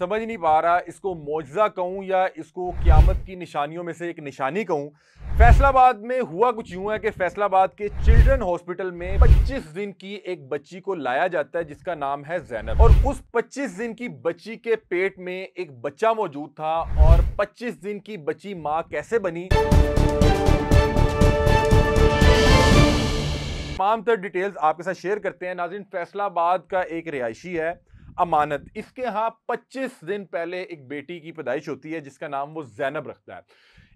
समझ नहीं पा रहा इसको मुआजा कहूँ या इसको क्यामत की निशानियों में से एक निशानी कहूँ फैसलाबाद में हुआ कुछ यूँ है कि फैसलाबाद के चिल्ड्रन हॉस्पिटल में 25 दिन की एक बच्ची को लाया जाता है जिसका नाम है जैनब और उस 25 दिन की बच्ची के पेट में एक बच्चा मौजूद था और 25 दिन की बच्ची माँ कैसे बनी तमाम तर डिटेल्स आपके साथ शेयर करते हैं नाजिन फैसलाबाद का एक रिहायशी है अमानत इसके यहाँ 25 दिन पहले एक बेटी की पैदाइश होती है जिसका नाम वो जैनब रखता है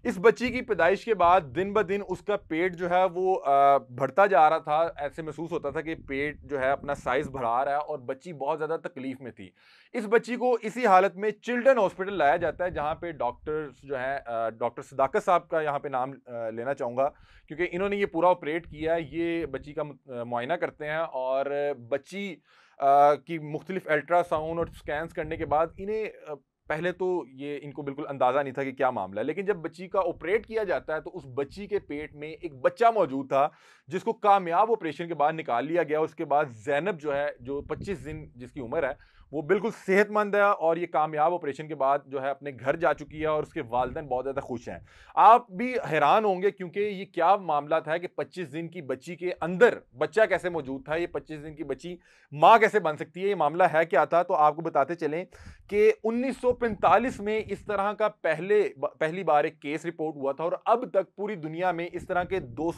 इस बच्ची की पैदाइश के बाद दिन ब दिन उसका पेट जो है वो भरता जा रहा था ऐसे महसूस होता था कि पेट जो है अपना साइज़ बढ़ा रहा है और बच्ची बहुत ज़्यादा तकलीफ़ में थी इस बच्ची को इसी हालत में चिल्ड्रन हॉस्पिटल लाया जाता है जहाँ पे डॉक्टर्स जो हैं डॉक्टर सदाकत साहब का यहाँ पे नाम लेना चाहूँगा क्योंकि इन्होंने ये पूरा ऑपरेट किया है ये बच्ची का मुआयना करते हैं और बच्ची की मुख्तलिफ अल्ट्रासाउंड और स्कैंस करने के बाद इन्हें पहले तो ये इनको बिल्कुल अंदाज़ा नहीं था कि क्या मामला है लेकिन जब बच्ची का ऑपरेट किया जाता है तो उस बच्ची के पेट में एक बच्चा मौजूद था जिसको कामयाब ऑपरेशन के बाद निकाल लिया गया उसके बाद जैनब जो है जो 25 दिन जिसकी उम्र है वो बिल्कुल सेहतमंद है और ये कामयाब ऑपरेशन के बाद जो है अपने घर जा चुकी है और उसके वालदेन बहुत ज़्यादा खुश हैं आप भी हैरान होंगे क्योंकि ये क्या मामला था कि पच्चीस दिन की बच्ची के अंदर बच्चा कैसे मौजूद था ये पच्चीस दिन की बच्ची माँ कैसे बन सकती है ये मामला है क्या था तो आपको बताते चलें कि उन्नीस में इस तरह का पहले पहली बार एक केस रिपोर्ट हुआ था और अब तक पूरी दुनिया में इस तरह के दो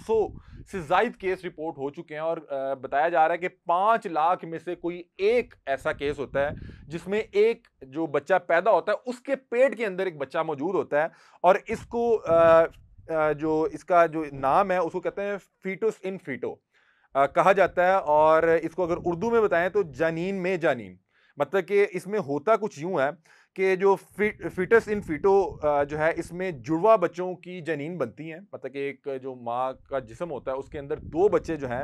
से जायद केस रिपोर्ट हो चुके हैं और बताया जा रहा है कि पाँच लाख में से कोई एक ऐसा केस होता है होता है जिसमें एक जो बच्चा पैदा होता है उसके पेट के अंदर एक बच्चा मौजूद होता है और इसको जो इसका जो नाम है उसको कहते हैं फीटोस इन फीटो कहा जाता है और इसको अगर उर्दू में बताएं तो जानीन में जानीन मतलब कि इसमें होता कुछ यूँ है कि जो फी, फिटस इन फिटो जो है इसमें जुड़वा बच्चों की जनीन बनती हैं मतलब कि एक जो माँ का जिसम होता है उसके अंदर दो बच्चे जो हैं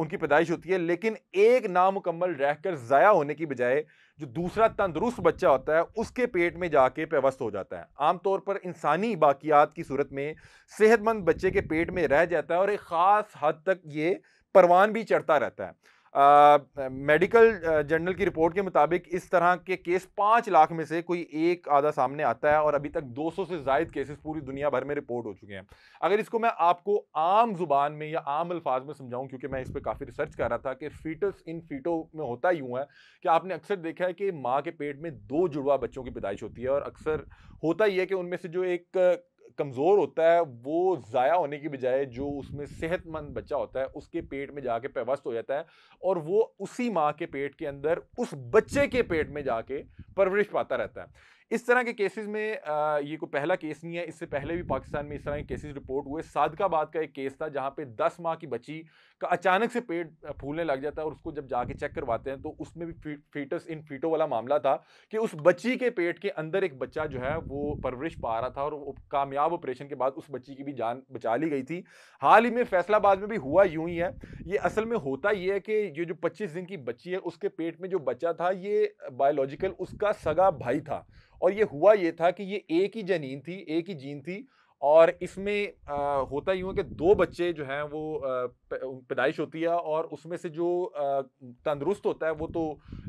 उनकी पैदाइश होती है लेकिन एक नामुकम्मल रहकर ज़ाया होने की बजाय जो दूसरा तंदरुस्त बच्चा होता है उसके पेट में जाके पेवस्त हो जाता है आमतौर पर इंसानी बाकियात की सूरत में सेहतमंद बच्चे के पेट में रह जाता है और एक ख़ास हद तक ये परवान भी चढ़ता रहता है मेडिकल जर्नल की रिपोर्ट के मुताबिक इस तरह के केस पाँच लाख में से कोई एक आधा सामने आता है और अभी तक 200 से जायद केसेस पूरी दुनिया भर में रिपोर्ट हो चुके हैं अगर इसको मैं आपको आम जुबान में या आम अल्फाज में समझाऊं क्योंकि मैं इस पर काफ़ी रिसर्च कर रहा था कि फीटस इन फीटो में होता ही यूँ है कि आपने अक्सर देखा है कि माँ के पेट में दो जुड़वा बच्चों की पैदाइश होती है और अक्सर होता ही है कि उनमें से जो एक कमज़ोर होता है वो ज़ाया होने की बजाय जो उसमें सेहतमंद बच्चा होता है उसके पेट में जाके पेवस्त हो जाता है और वो उसी माँ के पेट के अंदर उस बच्चे के पेट में जाके परवरिश पाता रहता है इस तरह के केसेस में आ, ये कोई पहला केस नहीं है इससे पहले भी पाकिस्तान में इस तरह के केसेस रिपोर्ट हुए सादकाबाद का एक केस था जहाँ पे दस माह की बच्ची का अचानक से पेट फूलने लग जाता है और उसको जब जाके चेक करवाते हैं तो उसमें भी फीटस इन फीटो वाला मामला था कि उस बच्ची के पेट के अंदर एक बच्चा जो है वो परवरिश पा रहा था और कामयाब ऑपरेशन के बाद उस बच्ची की भी जान बचा ली गई थी हाल ही में फैसलाबाद में भी हुआ यूं ही है ये असल में होता ये है कि ये जो पच्चीस दिन की बच्ची है उसके पेट में जो बच्चा था ये बायोलॉजिकल उसका सगा भाई था और ये हुआ ये था कि ये एक ही जनीन थी एक ही जीन थी और इसमें आ, होता यूँ कि दो बच्चे जो हैं वो पैदाइश होती है और उसमें से जो तंदुरुस्त होता है वो तो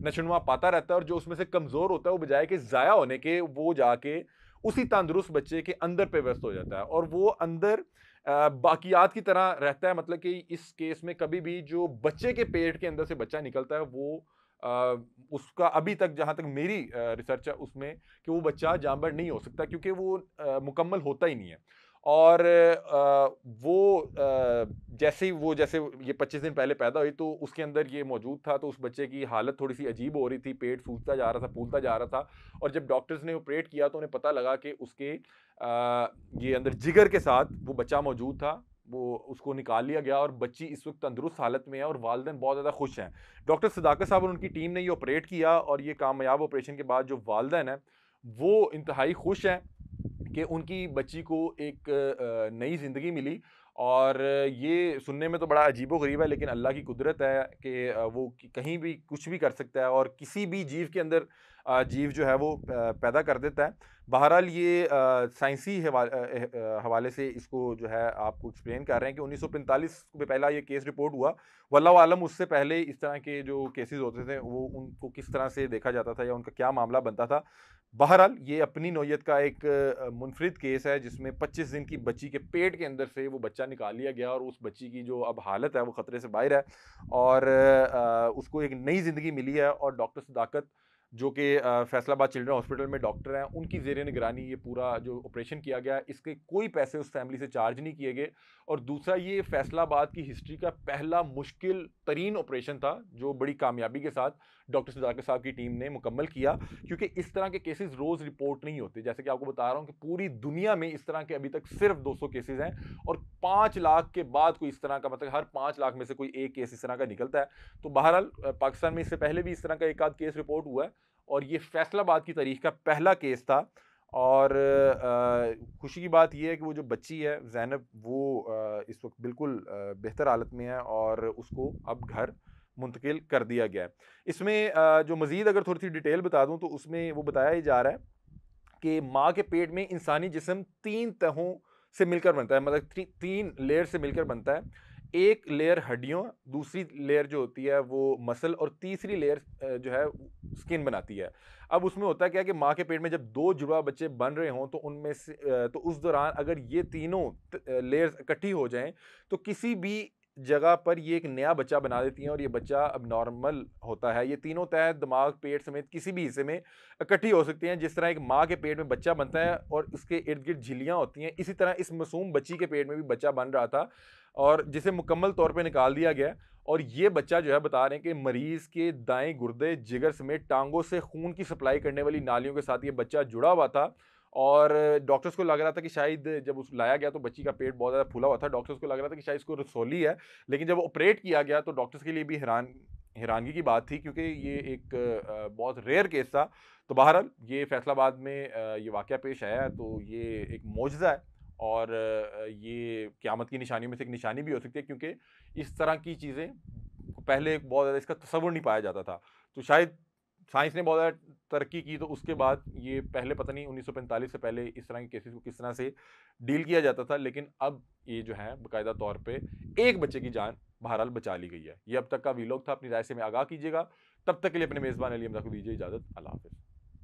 नशनुमा पाता रहता है और जो उसमें से कमज़ोर होता है वो बजाय के ज़ाया होने के वो जाके उसी तंदुरुस्त बच्चे के अंदर पे व्यस्त हो जाता है और वो अंदर बाकियात की तरह रहता है मतलब कि इस केस में कभी भी जो बच्चे के पेट के अंदर से बच्चा निकलता है वो उसका अभी तक जहाँ तक मेरी रिसर्च है उसमें कि वो बच्चा जानवर नहीं हो सकता क्योंकि वो मुकम्मल होता ही नहीं है और वो जैसे ही वो जैसे ये पच्चीस दिन पहले पैदा हुई तो उसके अंदर ये मौजूद था तो उस बच्चे की हालत थोड़ी सी अजीब हो रही थी पेट फूलता जा रहा था फूलता जा रहा था और जब डॉक्टर्स ने ऑपरेट किया तो उन्हें पता लगा कि उसके ये अंदर जिगर के साथ वो बच्चा मौजूद था वो उसको निकाल लिया गया और बच्ची इस वक्त तंदुरुस्त हालत में है और वालदे बहुत ज़्यादा खुश हैं डॉक्टर सदाकत साहब और उनकी टीम ने ये ऑपरेट किया और ये कामयाब ऑपरेशन के बाद जो वालदेन हैं वो इंतहाई खुश हैं कि उनकी बच्ची को एक नई ज़िंदगी मिली और ये सुनने में तो बड़ा अजीबो गरीब है लेकिन अल्लाह की कुदरत है कि वो कहीं भी कुछ भी कर सकता है और किसी भी जीव के अंदर जीव जो है वो पैदा कर देता है बहरहाल ये साइंसी हवाले से इसको जो है आपको एक्सप्लेन कर रहे हैं कि उन्नीस सौ पैंतालीस में पहला ये केस रिपोर्ट हुआ वल्ला आलम उससे पहले इस तरह के जो केसेस होते थे वो उनको किस तरह से देखा जाता था या उनका क्या मामला बनता था बहरहाल ये अपनी नोयत का एक मुनफरद केस है जिसमें 25 दिन की बच्ची के पेट के अंदर से वो बच्चा निकाल लिया गया और उस बच्ची की जो अब हालत है वो ख़तरे से बाहर है और उसको एक नई ज़िंदगी मिली है और डॉक्टर सदाकत जो कि फैसलाबाद चिल्ड्रन हॉस्पिटल में डॉक्टर हैं उनकी जेर निगरानी ये पूरा जो ऑपरेशन किया गया इसके कोई पैसे उस फैमिली से चार्ज नहीं किए गए और दूसरा ये फैसलाबाद की हिस्ट्री का पहला मुश्किल तरीन ऑपरेशन था जो बड़ी कामयाबी के साथ डॉक्टर सदाकर साहब की टीम ने मुकम्मल किया क्योंकि इस तरह के केसेस रोज़ रिपोर्ट नहीं होते जैसे कि आपको बता रहा हूँ कि पूरी दुनिया में इस तरह के अभी तक सिर्फ 200 केसेज हैं और पाँच लाख के बाद कोई इस तरह का मतलब हर पाँच लाख में से कोई एक केस इस तरह का निकलता है तो बहरहाल पाकिस्तान में इससे पहले भी इस तरह का एक आध केस रिपोर्ट हुआ है और ये फैसलाबाद की तारीख का पहला केस था और खुशी की बात यह है कि वो जो बच्ची है जैनब वो इस वक्त बिल्कुल बेहतर हालत में है और उसको अब घर मुंतकिल कर दिया गया है इसमें जो मज़ीद अगर थोड़ी सी डिटेल बता दूँ तो उसमें वो बताया ही जा रहा है कि माँ के पेट में इंसानी जिसम तीन तहों से मिलकर बनता है मतलब ती, तीन लेयर से मिलकर बनता है एक लेयर हड्डियों दूसरी लेयर जो होती है वो मसल और तीसरी लेयर जो है स्किन बनाती है अब उसमें होता क्या है कि माँ के पेट में जब दो जुड़वा बच्चे बन रहे हों तो उनमें से तो उस दौरान अगर ये तीनों लेयर्स इकट्ठी हो जाएं तो किसी भी जगह पर ये एक नया बच्चा बना देती हैं और ये बच्चा अब नॉर्मल होता है ये तीनों तय दिमाग पेट समेत किसी भी हिस्से में इकट्ठी हो सकती हैं जिस तरह एक माँ के पेट में बच्चा बनता है और उसके इर्द गिर्द झीलियाँ होती हैं इसी तरह इस मासूम बच्ची के पेट में भी बच्चा बन रहा था और जिसे मुकम्मल तौर पर निकाल दिया गया और ये बच्चा जो है बता रहे हैं कि मरीज़ के दाएँ गुर्दे जिगर समेत टांगों से खून की सप्लाई करने वाली नालियों के साथ ये बच्चा जुड़ा हुआ था और डॉक्टर्स को लग रहा था कि शायद जब उस लाया गया तो बच्ची का पेट बहुत ज़्यादा फूला हुआ था डॉक्टर्स को लग रहा था कि शायद इसको रसोली है लेकिन जब ऑपरेट किया गया तो डॉक्टर्स के लिए भी हैरान हैरानगी की बात थी क्योंकि ये एक बहुत रेयर केस था तो बहरहाल ये फैसलाबाद में ये वाक़ पेश आया तो ये एक मौजा है और ये क़्यामत की निशानियों में से एक निशानी भी हो सकती है क्योंकि इस तरह की चीज़ें पहले बहुत ज़्यादा इसका तस्वुर नहीं पाया जाता था तो शायद साइंस ने बहुत ज़्यादा तरक्की की तो उसके बाद ये पहले पता नहीं 1945 से पहले इस तरह के केसेस को किस तरह से डील किया जाता था लेकिन अब ये जो है बाकायदा तौर पे एक बच्चे की जान बहरहाल बचा ली गई है ये अब तक का वीलॉग था अपनी राय से में आगाह कीजिएगा तब तक के लिए अपने मेज़बान अली अमदा को दीजिए इजाज़त अल्लाह हाफ़